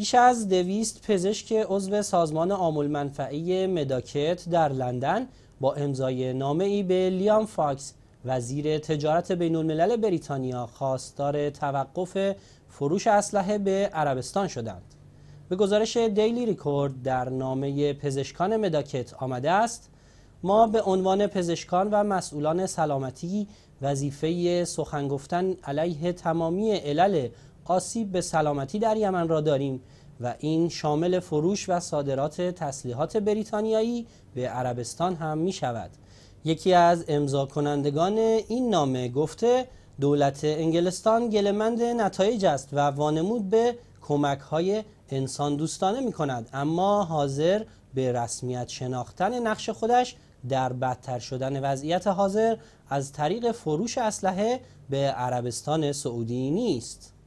بیش از دویست پزشک عضو سازمان آمول منفعی مداکت در لندن با امضای نامه ای به لیام فاکس وزیر تجارت بین بریتانیا خواستار توقف فروش اسلحه به عربستان شدند. به گزارش دیلی ریکورد در نامه پزشکان مداکت آمده است ما به عنوان پزشکان و مسئولان سلامتی وظیفه سخن علیه تمامی علل آسیب به سلامتی در یمن را داریم و این شامل فروش و صادرات تسلیحات بریتانیایی به عربستان هم می شود یکی از امضا کنندگان این نامه گفته دولت انگلستان گلمند نتایج است و وانمود به کمک های انسان دوستانه می کند اما حاضر به رسمیت شناختن نقش خودش در بدتر شدن وضعیت حاضر از طریق فروش اسلحه به عربستان سعودی نیست